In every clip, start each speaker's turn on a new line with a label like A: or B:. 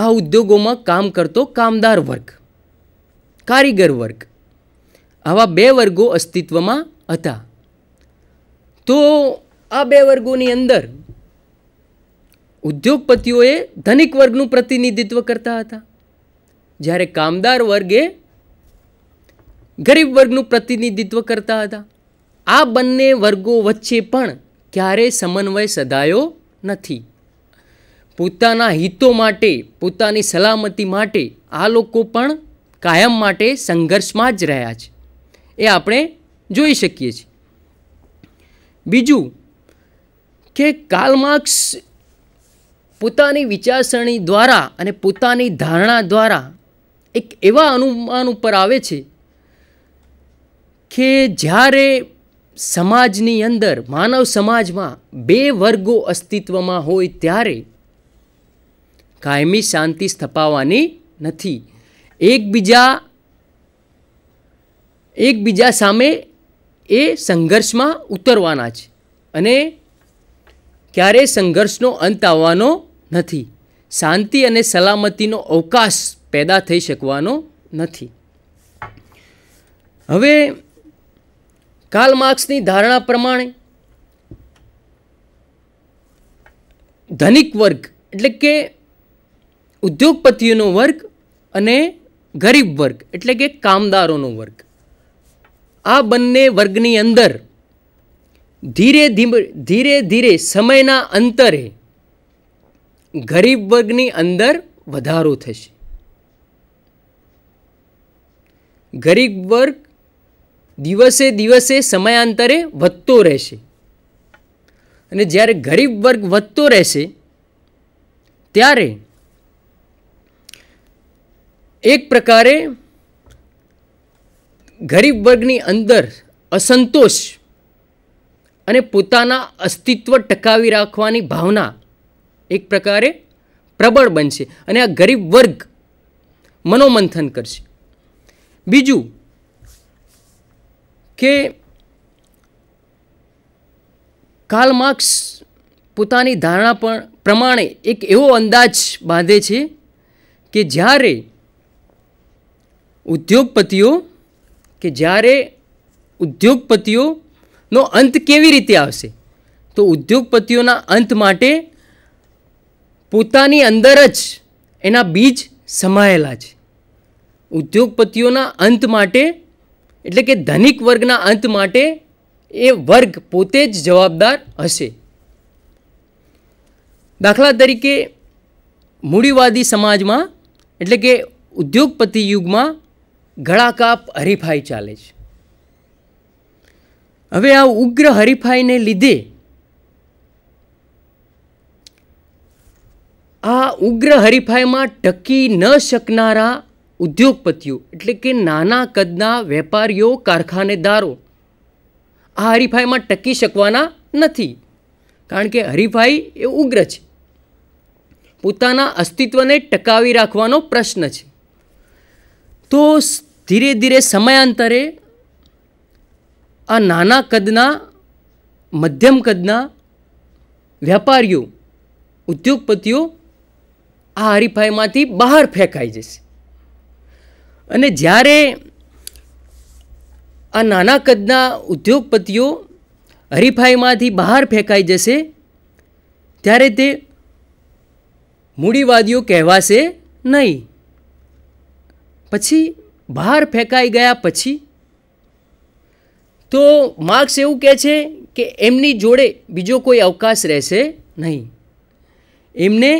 A: આ ઉદ્યોગોમાં કામ કરતો કામદાર વર્ગ કારીગર વર્ગ આવા બે વર્ગો અસ્તિત્વમાં હતા તો આ બે વર્ગોની અંદર ઉદ્યોગપતિઓએ ધનિક વર્ગનું પ્રતિનિધિત્વ કરતા હતા જ્યારે કામદાર વર્ગે ગરીબ વર્ગનું પ્રતિનિધિત્વ કરતા હતા આ બંને વર્ગો વચ્ચે પણ ક્યારેય સમન્વય સધાયો નથી પોતાના હિતો માટે પોતાની સલામતી માટે આ લોકો પણ કાયમ માટે સંઘર્ષમાં જ રહ્યા છે એ આપણે જોઈ શકીએ છીએ બીજું કે કાર્લ પોતાની વિચારસરણી દ્વારા અને પોતાની ધારણા દ્વારા એક એવા અનુમાન ઉપર આવે છે કે જ્યારે સમાજની અંદર માનવ સમાજમાં બે વર્ગો અસ્તિત્વમાં હોય ત્યારે કાયમી શાંતિ સ્થપાવવાની નથી એકબીજા એકબીજા સામે એ સંઘર્ષમાં ઉતરવાના છે અને ક્યારેય સંઘર્ષનો અંત આવવાનો નથી શાંતિ અને સલામતીનો અવકાશ પેદા થઈ શકવાનો નથી હવે કાર્લ માર્ક્સની ધારણા પ્રમાણે ધનિક વર્ગ એટલે કે ઉદ્યોગપતિઓનો વર્ગ અને ગરીબ વર્ગ એટલે કે કામદારોનો વર્ગ આ બંને વર્ગની અંદર ધીરે ધીમે ધીરે ધીરે સમયના અંતરે ગરીબ વર્ગની અંદર વધારો થશે ગરીબ વર્ગ દિવસે દિવસે સમયાંતરે વધતો રહેશે અને જ્યારે ગરીબ વર્ગ વધતો રહેશે ત્યારે એક પ્રકારે ગરીબ વર્ગની અંદર અસંતોષ અને પોતાના અસ્તિત્વ ટકાવી રાખવાની ભાવના એક પ્રકારે પ્રબળ બનશે અને આ ગરીબ વર્ગ મનોમંથન કરશે બીજું કે કાર્લ માર્ક્સ પોતાની ધારણા પણ પ્રમાણે એક એવો અંદાજ બાંધે છે કે જ્યારે ઉદ્યોગપતિઓ કે જ્યારે ઉદ્યોગપતિઓનો અંત કેવી રીતે આવશે તો ઉદ્યોગપતિઓના અંત માટે પોતાની અંદર જ એના બીજ સમાયેલા છે ઉદ્યોગપતિઓના અંત માટે એટલે કે ધનિક વર્ગના અંત માટે એ વર્ગ પોતે જ જવાબદાર હશે દાખલા તરીકે મૂડીવાદી સમાજમાં એટલે કે ઉદ્યોગપતિ યુગમાં ગળાકાપ હરીફાઈ ચાલે છે હવે આ ઉગ્ર હરીફાઈને લીધે આ ઉગ્ર હરીફાઈમાં ટકી ન શકનારા ઉદ્યોગપતિઓ એટલે કે નાના કદના વેપારીઓ કારખાનેદારો આ હરીફાઈમાં ટકી શકવાના નથી કારણ કે હરીફાઈ એ ઉગ્ર છે પોતાના અસ્તિત્વને ટકાવી રાખવાનો પ્રશ્ન છે તો ધીરે ધીરે સમયાંતરે આ નાના કદના મધ્યમ કદના વેપારીઓ ઉદ્યોગપતિઓ આ હરીફાઈમાંથી બહાર ફેંકાઈ જશે અને જ્યારે આ નાના કદના ઉદ્યોગપતિઓ હરીફાઈમાંથી બહાર ફેંકાઈ જશે ત્યારે તે મૂડીવાદીઓ કહેવાશે નહીં પછી બહાર ફેંકાઈ ગયા પછી તો માર્ક્સ એવું કહે છે કે એમની જોડે બીજો કોઈ અવકાશ રહેશે નહીં એમને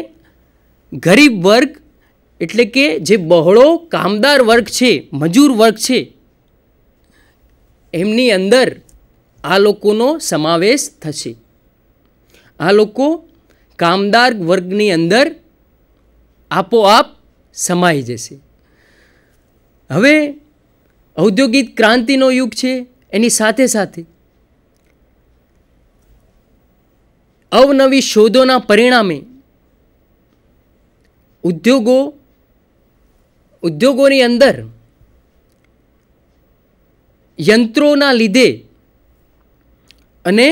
A: ગરીબ વર્ગ એટલે કે જે બહોળો કામદાર વર્ગ છે મજૂર વર્ગ છે એમની અંદર આ લોકોનો સમાવેશ થશે આ લોકો કામદાર વર્ગની અંદર આપોઆપ સમાઈ જશે હવે ઔદ્યોગિક ક્રાંતિનો યુગ છે એની સાથે સાથે અવનવી શોધોના પરિણામે ઉદ્યોગો ઉદ્યોગોની અંદર યંત્રોના લીધે અને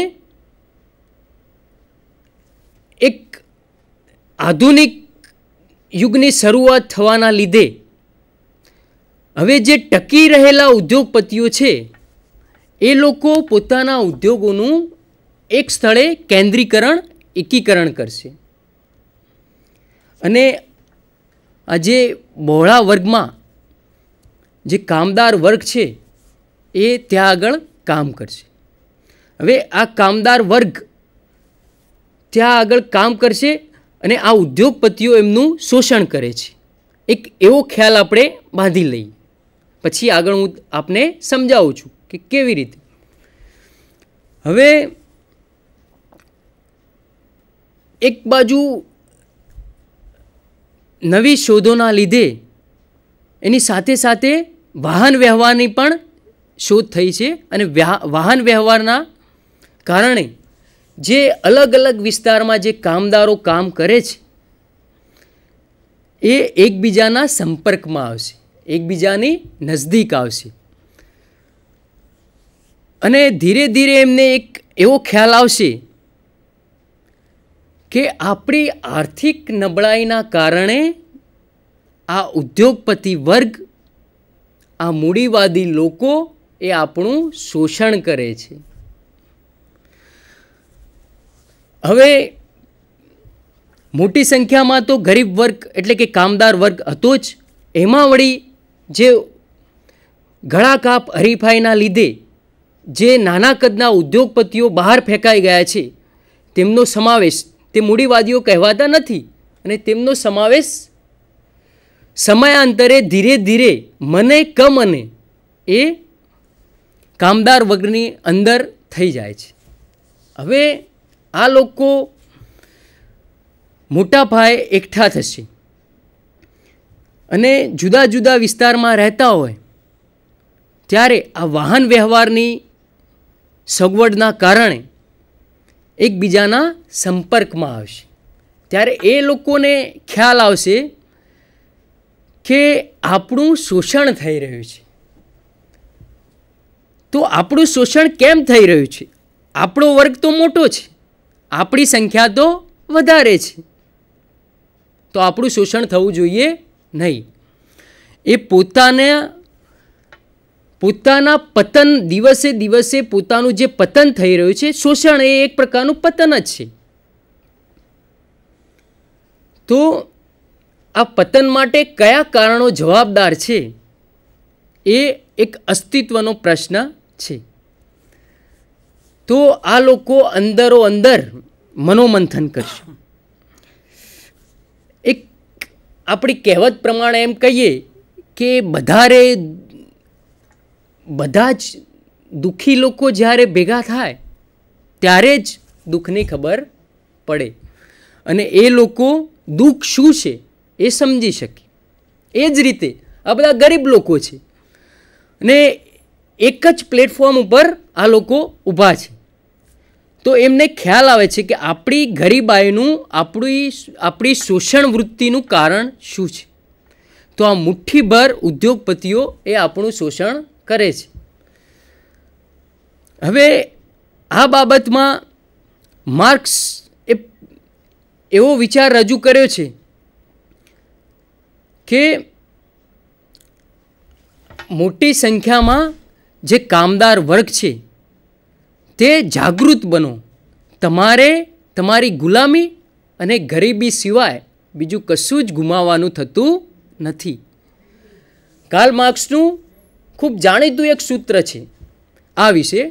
A: એક આધુનિક યુગની શરૂઆત થવાના લીધે હવે જે ટકી રહેલા ઉદ્યોગપતિઓ છે એ લોકો પોતાના ઉદ્યોગોનું એક સ્થળે કેન્દ્રીકરણ એકીકરણ કરશે અને આજે બહોળા વર્ગમાં જે કામદાર વર્ગ છે એ ત્યાં આગળ કામ કરશે હવે આ કામદાર વર્ગ ત્યાં આગળ કામ કરશે અને આ ઉદ્યોગપતિઓ એમનું શોષણ કરે છે એક એવો ખ્યાલ આપણે બાંધી લઈએ પછી આગળ હું આપને સમજાવું છું કે કેવી રીતે હવે એક બાજુ નવી શોધોના લીધે એની સાથે સાથે વાહન વ્યવહારની પણ શોધ થઈ છે અને વાહન વ્યવહારના કારણે જે અલગ અલગ વિસ્તારમાં જે કામદારો કામ કરે છે એ એકબીજાના સંપર્કમાં આવશે એકબીજાની નજદીક આવશે અને ધીરે ધીરે એમને એક એવો ખ્યાલ આવશે કે આપણી આર્થિક નબળાઈના કારણે આ ઉદ્યોગપતિ વર્ગ આ મૂડીવાદી લોકો એ આપણું શોષણ કરે છે હવે મોટી સંખ્યામાં તો ગરીબ વર્ગ એટલે કે કામદાર વર્ગ હતો જ એમાં વળી જે ઘણા કાપ હરીફાઈના લીધે જે નાના કદના ઉદ્યોગપતિઓ બહાર ફેંકાઈ ગયા છે તેમનો સમાવેશ તે મૂડીવાદીઓ કહેવાતા નથી અને તેમનો સમાવેશ સમયાંતરે ધીરે ધીરે મને કમ અને એ કામદાર વર્ગની અંદર થઈ જાય છે હવે આ લોકો મોટા પાયે એકઠા થશે અને જુદા જુદા વિસ્તારમાં રહેતા હોય ત્યારે આ વાહન વ્યવહારની સગવડના કારણે એકબીજાના સંપર્કમાં આવશે ત્યારે એ લોકોને ખ્યાલ આવશે કે આપણું શોષણ થઈ રહ્યું છે તો આપણું શોષણ કેમ થઈ રહ્યું છે આપણો વર્ગ તો મોટો છે આપણી સંખ્યા તો વધારે છે તો આપણું શોષણ થવું જોઈએ નહીં એ પોતાને પોતાના પતન દિવસે દિવસે પોતાનું જે પતન થઈ રહ્યું છે શોષણ એ એક પ્રકારનું પતન જ છે તો આ પતન માટે કયા કારણો જવાબદાર છે એ એક અસ્તિત્વનો પ્રશ્ન છે તો આ લોકો અંદરો અંદર મનોમંથન કરશે આપણી કહેવત પ્રમાણે એમ કહીએ કે બધારે બધા જ દુઃખી લોકો જ્યારે ભેગા થાય ત્યારે જ દુઃખની ખબર પડે અને એ લોકો દુઃખ શું છે એ સમજી શકે એ જ રીતે આ બધા ગરીબ લોકો છે ને એક જ પ્લેટફોર્મ ઉપર આ લોકો ઊભા છે તો એમને ખ્યાલ આવે છે કે આપણી ગરીબાઈનું આપણી આપણી શોષણ વૃત્તિનું કારણ શું છે તો આ મુઠ્ઠીભર ઉદ્યોગપતિઓ એ આપણું શોષણ કરે છે હવે આ બાબતમાં માર્ક્સ એ એવો વિચાર રજૂ કર્યો છે કે મોટી સંખ્યામાં જે કામદાર વર્ગ છે તે જાગૃત બનો તમારે તમારી ગુલામી અને ગરીબી સિવાય બીજું કશું જ ગુમાવવાનું થતું નથી કાર્લ માર્ક્સનું ખૂબ જાણીતું એક સૂત્ર છે આ વિશે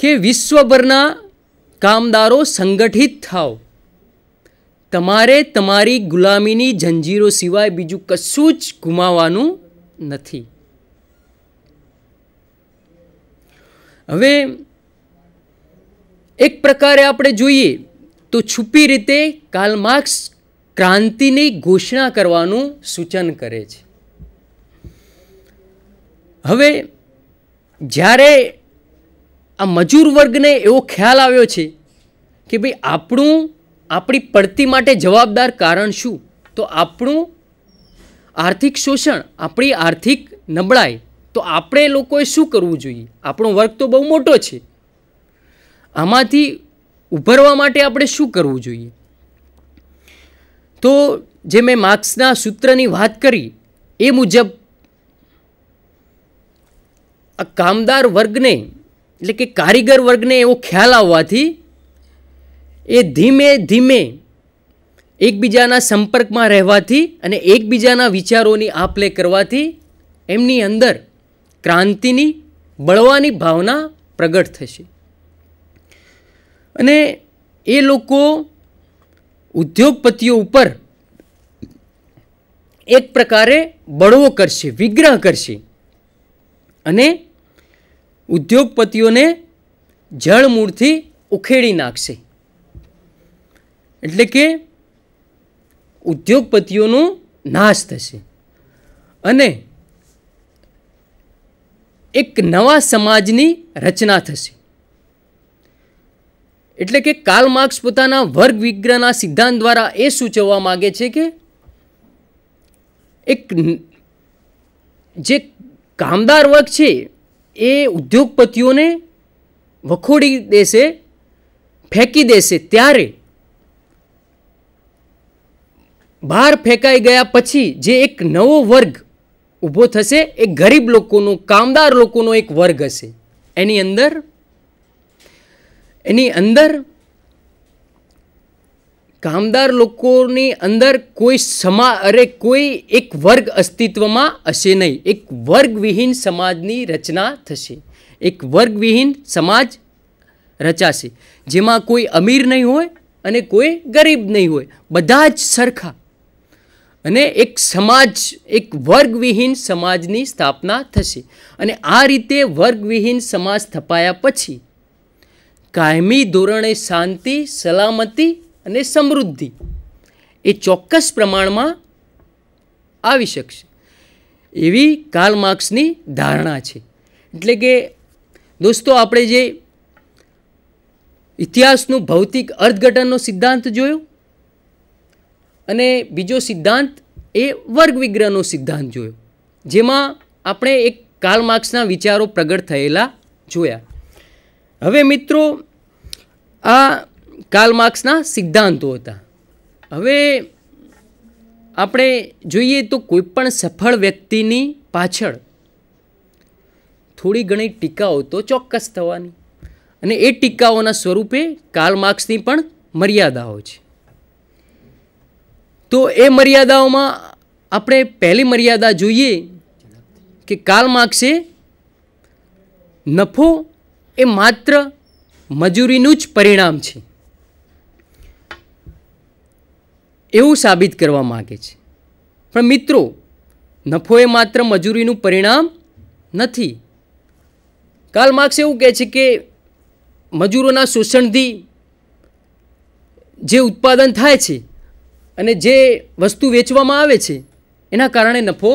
A: કે વિશ્વભરના કામદારો સંગઠિત થાઓ તમારે તમારી ગુલામીની જંજીરો સિવાય બીજું કશું જ ગુમાવવાનું નથી હવે એક પ્રકારે આપણે જોઈએ તો છુપી રીતે કાલ માર્ક્સ ક્રાંતિની ઘોષણા કરવાનું સૂચન કરે છે હવે જ્યારે આ મજૂર વર્ગને એવો ખ્યાલ આવ્યો છે કે ભાઈ આપણું આપણી પડતી માટે જવાબદાર કારણ શું તો આપણું આર્થિક શોષણ આપણી આર્થિક નબળાઈ તો આપણે લોકોએ શું કરવું જોઈએ આપણો વર્ગ તો બહુ મોટો છે આમાંથી ઉભરવા માટે આપણે શું કરવું જોઈએ તો જે મેં માર્ક્સના સૂત્રની વાત કરી એ મુજબ આ કામદાર વર્ગને એટલે કે કારીગર વર્ગને એવો ખ્યાલ આવવાથી એ ધીમે ધીમે એકબીજાના સંપર્કમાં રહેવાથી અને એકબીજાના વિચારોની આપ લે કરવાથી એમની અંદર ક્રાંતિની બળવાની ભાવના પ્રગટ થશે અને એ લોકો ઉદ્યોગપતિઓ ઉપર એક પ્રકારે બળવો કરશે વિગ્રહ કરશે અને ઉદ્યોગપતિઓને જળમૂળથી ઉખેડી નાખશે એટલે કે ઉદ્યોગપતિઓનો નાશ થશે અને એક નવા સમાજની રચના થશે એટલે કે કાલ માર્ક્સ પોતાના વર્ગ વિગ્રહના સિદ્ધાંત દ્વારા એ સૂચવવા માગે છે કે એક જે કામદાર વર્ગ છે એ ઉદ્યોગપતિઓને વખોડી દેશે ફેંકી દેશે ત્યારે બહાર ફેંકાઈ ગયા પછી જે એક નવો વર્ગ ઊભો થશે એ ગરીબ લોકોનો કામદાર લોકોનો એક વર્ગ હશે એની અંદર એની અંદર કામદાર લોકોની અંદર કોઈ સમા અરે કોઈ એક વર્ગ અસ્તિત્વમાં હશે નહીં એક વર્ગવિહીન સમાજની રચના થશે એક વર્ગવિહીન સમાજ રચાશે જેમાં કોઈ અમીર નહીં હોય અને કોઈ ગરીબ નહીં હોય બધા જ સરખા અને એક સમાજ એક વર્ગવિહીન સમાજની સ્થાપના થશે અને આ રીતે વર્ગવિહીન સમાજ સ્થપાયા પછી કાયમી ધોરણે શાંતિ સલામતી અને સમૃદ્ધિ એ ચોક્કસ પ્રમાણમાં આવી શકશે એવી કાર્લ માર્ક્સની ધારણા છે એટલે કે દોસ્તો આપણે જે ઇતિહાસનું ભૌતિક અર્થઘટનનો સિદ્ધાંત જોયો અને બીજો સિદ્ધાંત એ વર્ગ વિગ્રહનો સિદ્ધાંત જોયો જેમાં આપણે એક કાર્લ માર્ક્સના વિચારો પ્રગટ થયેલા જોયા હવે મિત્રો આ કાર્લ માર્ક્સના સિદ્ધાંતો હતા હવે આપણે જોઈએ તો કોઈપણ સફળ વ્યક્તિની પાછળ થોડી ઘણી ટીકાઓ તો ચોક્કસ થવાની અને એ ટીકાઓના સ્વરૂપે કાર્લ માર્ક્સની પણ મર્યાદાઓ છે તો એ મર્યાદાઓમાં આપણે પહેલી મર્યાદા જોઈએ કે કાલ માર્ક્સે નફો એ માત્ર મજૂરીનું જ પરિણામ છે એવું સાબિત કરવા માગે છે પણ મિત્રો નફો એ માત્ર મજૂરીનું પરિણામ નથી કાલ માર્ક્સ એવું કહે છે કે મજૂરોના શોષણથી જે ઉત્પાદન થાય છે અને જે વસ્તુ વેચવામાં આવે છે એના કારણે નફો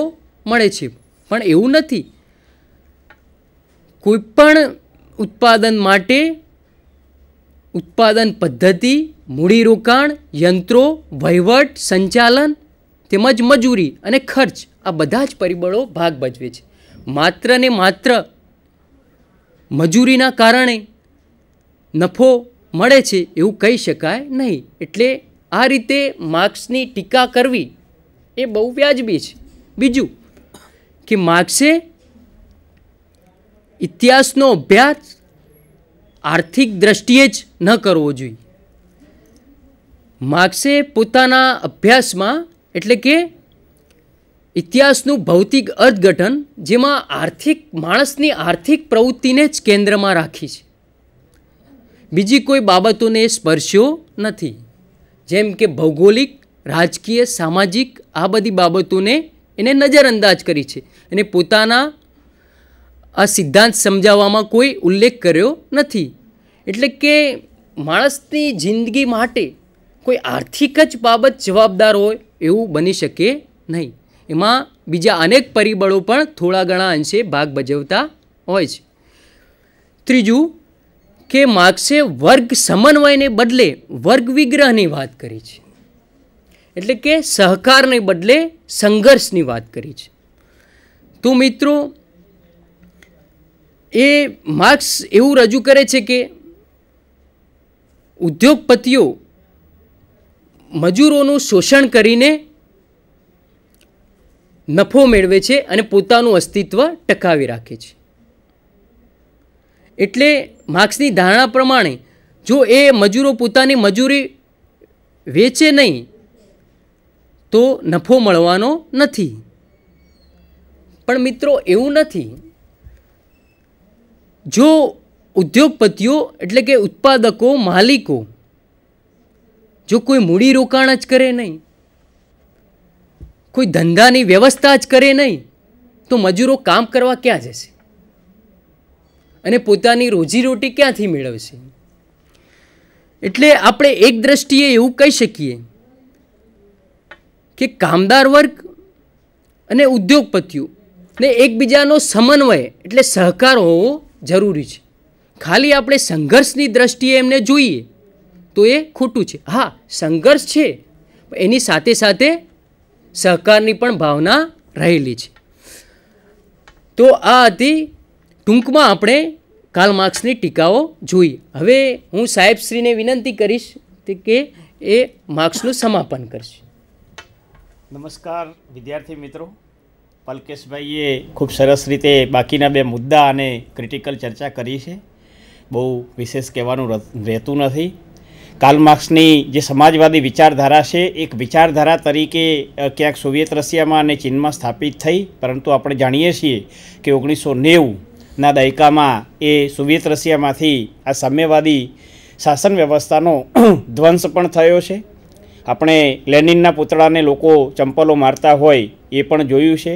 A: મળે છે પણ એવું નથી કોઈપણ ઉત્પાદન માટે ઉત્પાદન પદ્ધતિ મૂડીરોકાણ યંત્રો વહીવટ સંચાલન તેમજ મજૂરી અને ખર્ચ આ બધા જ પરિબળો ભાગ ભજવે છે માત્ર ને માત્ર મજૂરીના કારણે નફો મળે છે એવું કહી શકાય નહીં એટલે આ રીતે માર્ક્સની ટીકા કરવી એ બહુ વ્યાજબી છે બીજું કે માર્ક્સે ઇતિહાસનો અભ્યાસ આર્થિક દ્રષ્ટિએ જ ન કરવો જોઈએ માર્ક્સે પોતાના અભ્યાસમાં એટલે કે ઇતિહાસનું ભૌતિક અર્થઘટન જેમાં આર્થિક માણસની આર્થિક પ્રવૃત્તિને જ કેન્દ્રમાં રાખી છે બીજી કોઈ બાબતોને સ્પર્શ્યો નથી જેમ કે ભૌગોલિક રાજકીય સામાજિક આ બધી બાબતોને એને નજરઅંદાજ કરી છે અને પોતાના આ સિદ્ધાંત સમજાવવામાં કોઈ ઉલ્લેખ કર્યો નથી એટલે કે માણસની જિંદગી માટે કોઈ આર્થિક જ બાબત જવાબદાર હોય એવું બની શકે નહીં એમાં બીજા અનેક પરિબળો પણ થોડા ઘણા અંશે ભાગ ભજવતા હોય છે ત્રીજું કે માર્ક્સે વર્ગ સમન્વયને બદલે વર્ગ વિગ્રહની વાત કરી છે એટલે કે સહકારને બદલે સંઘર્ષની વાત કરી છે તો મિત્રો એ માર્ક્સ એવું રજૂ કરે છે કે ઉદ્યોગપતિઓ મજૂરોનું શોષણ કરીને નફો મેળવે છે અને પોતાનું અસ્તિત્વ ટકાવી રાખે છે એટલે માર્ક્સની ધારણા પ્રમાણે જો એ મજૂરો પોતાની મજૂરી વેચે નહીં તો નફો મળવાનો નથી પણ મિત્રો એવું નથી જો ઉદ્યોગપતિઓ એટલે કે ઉત્પાદકો માલિકો જો કોઈ મૂડી રોકાણ જ કરે નહીં કોઈ ધંધાની વ્યવસ્થા જ કરે નહીં તો મજૂરો કામ કરવા ક્યાં જશે અને પોતાની રોજીરોટી ક્યાંથી મેળવશે એટલે આપણે એક દ્રષ્ટિએ એવું કહી શકીએ કે કામદાર વર્ગ અને ઉદ્યોગપતિઓ ને એકબીજાનો સમન્વય એટલે સહકાર હોવો જરૂરી છે ખાલી આપણે સંઘર્ષની દ્રષ્ટિએ એમને જોઈએ તો એ ખોટું છે હા સંઘર્ષ છે એની સાથે સાથે સહકારની પણ ભાવના રહેલી છે તો આ હતી ટૂંકમાં આપણે કાર્લ માર્ક્સની ટીકાઓ જોઈ હવે હું સાહેબશ્રીને વિનંતી કરીશ કે એ માર્ક્સનું
B: સમાપન કરશે નમસ્કાર વિદ્યાર્થી મિત્રો પલકેશભાઈએ ખૂબ સરસ રીતે બાકીના બે મુદ્દા અને ક્રિટિકલ ચર્ચા કરી છે બહુ વિશેષ કહેવાનું રહેતું નથી કાર્લ માર્ક્સની જે સમાજવાદી વિચારધારા છે એક વિચારધારા તરીકે ક્યાંક સોવિયત રશિયામાં અને ચીનમાં સ્થાપિત થઈ પરંતુ આપણે જાણીએ છીએ કે ઓગણીસો નેવું ના દાયકામાં એ સોવિયત રશિયામાંથી આ સામ્યવાદી શાસન વ્યવસ્થાનો ધ્વંસ પણ થયો છે આપણે લેનિનના પૂતળાને લોકો ચંપલો મારતા હોય એ પણ જોયું છે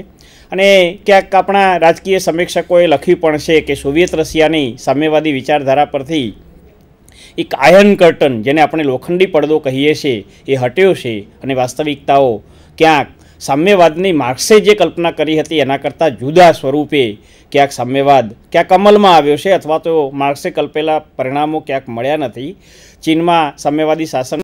B: અને ક્યાંક આપણા રાજકીય સમીક્ષકોએ લખ્યું પણ છે કે સોવિયત રશિયાની સામ્યવાદી વિચારધારા પરથી એક આયન કર્ટન જેને આપણે લોખંડી પડદો કહીએ છીએ એ હટ્યો છે અને વાસ્તવિકતાઓ ક્યાંક સામ્યવાદની માર્ક્સે જે કલ્પના કરી હતી એના કરતાં જુદા સ્વરૂપે ક્યાંક સામ્યવાદ ક્યાંક અમલમાં આવ્યો છે અથવા તો માર્ક્સે કલ્પેલા પરિણામો ક્યાંક મળ્યા નથી ચીનમાં સામ્યવાદી શાસન